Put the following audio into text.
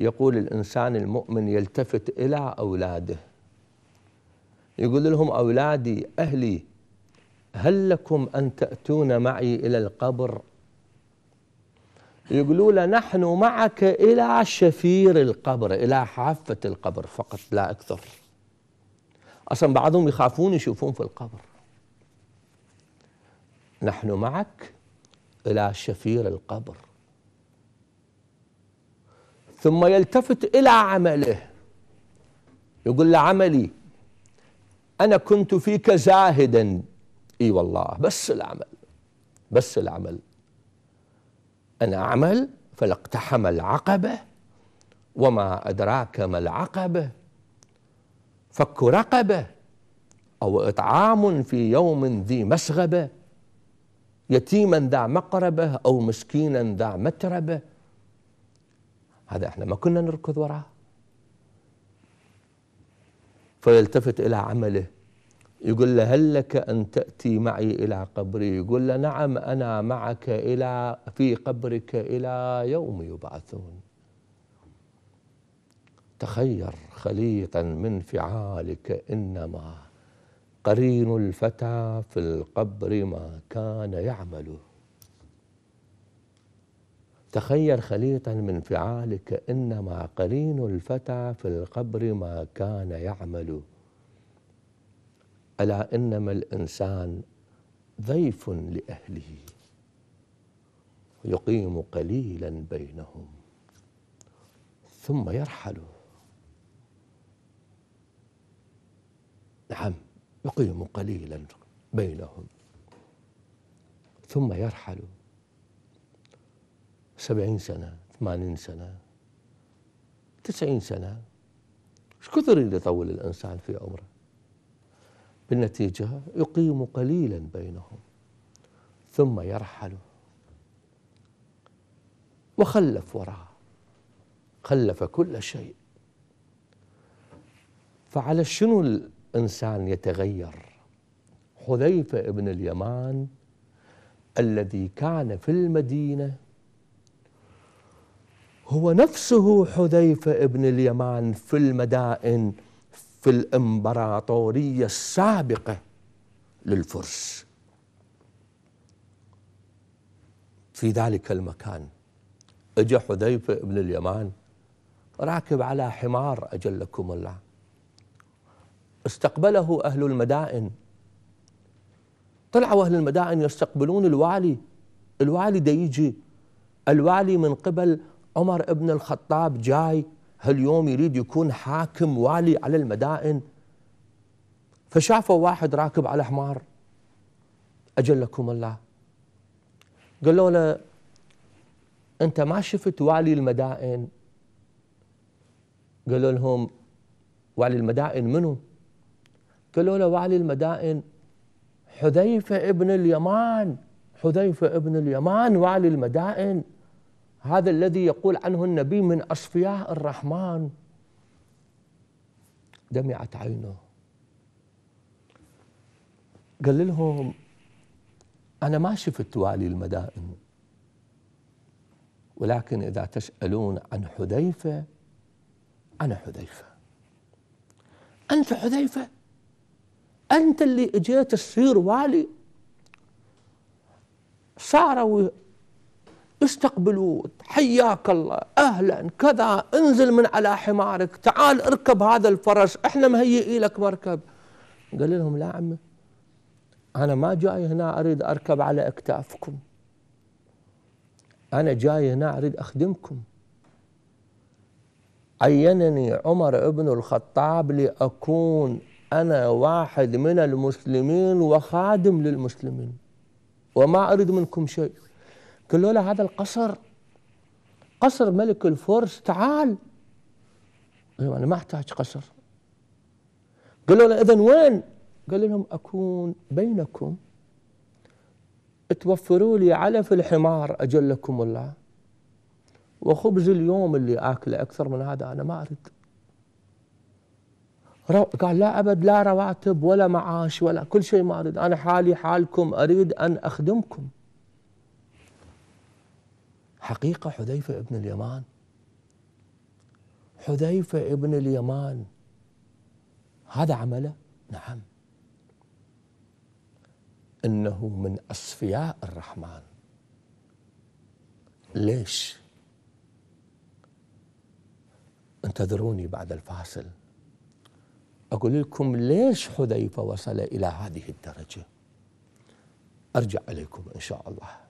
يقول الإنسان المؤمن يلتفت إلى أولاده يقول لهم أولادي أهلي هل لكم أن تأتون معي إلى القبر يقولوا له نحن معك إلى شفير القبر إلى حافة القبر فقط لا أكثر أصلا بعضهم يخافون يشوفون في القبر نحن معك إلى شفير القبر ثم يلتفت إلى عمله يقول له عملي أنا كنت فيك زاهدا إي والله بس العمل بس العمل أنا أعمل فلاقتحم العقبة وما أدراك ما العقبة فك رقبة أو إطعام في يوم ذي مسغبة يتيما ذا مقربة أو مسكينا ذا متربة هذا احنا ما كنا نركض وراه فيلتفت إلى عمله يقول له هل لك أن تأتي معي إلى قبري يقول له نعم أنا معك إلى في قبرك إلى يوم يبعثون تخير خليطا من فعالك إنما قرين الفتى في القبر ما كان يعمله تخيل خليطا من فعالك إنما قرين الفتى في القبر ما كان يعمل ألا إنما الإنسان ضيف لأهله يقيم قليلا بينهم ثم يرحل نعم يقيم قليلا بينهم ثم يرحل سبعين سنة ثمانين سنة تسعين سنة ايش كثر يطول الإنسان في عمره بالنتيجة يقيم قليلا بينهم ثم يرحل وخلف وراه خلف كل شيء فعلى شنو الإنسان يتغير حذيفة ابن اليمان الذي كان في المدينة هو نفسه حذيفة ابن اليمان في المدائن في الإمبراطورية السابقة للفرس في ذلك المكان اجى حذيفة ابن اليمان راكب على حمار أجلكم الله استقبله أهل المدائن طلعوا أهل المدائن يستقبلون الوالي الوالي ده يجي الوالي من قبل عمر ابن الخطاب جاي هاليوم يريد يكون حاكم والي على المدائن فشافوا واحد راكب على حمار أجلكم الله قالوا له أنت ما شفت والي المدائن قالوا لهم والي المدائن منو قالوا له والي المدائن حذيفة ابن اليمان حذيفة ابن اليمان والي المدائن هذا الذي يقول عنه النبي من أصفياء الرحمن دمعت عينه قال لهم أنا ما شفت والي المدائن ولكن إذا تسألون عن حذيفة أنا حذيفة أنت حذيفة أنت اللي اجيت تصير والي صاروا استقبلوه حياك الله اهلا كذا انزل من على حمارك تعال اركب هذا الفرس احنا مهيئين لك مركب قال لهم لا عمي انا ما جاي هنا اريد اركب على اكتافكم انا جاي هنا اريد اخدمكم عينني عمر بن الخطاب لاكون انا واحد من المسلمين وخادم للمسلمين وما اريد منكم شيء قال له هذا القصر قصر ملك الفرس تعال ايوه انا ما احتاج قصر قالوا له اذا وين؟ قال لهم اكون بينكم توفروا لي علف الحمار اجلكم الله وخبز اليوم اللي اكله اكثر من هذا انا ما اريد قال لا ابد لا رواتب ولا معاش ولا كل شيء ما اريد انا حالي حالكم اريد ان اخدمكم حقيقة حذيفة ابن اليمان حذيفة ابن اليمان هذا عمله نعم انه من اصفياء الرحمن ليش انتظروني بعد الفاصل اقول لكم ليش حذيفه وصل الى هذه الدرجه ارجع اليكم ان شاء الله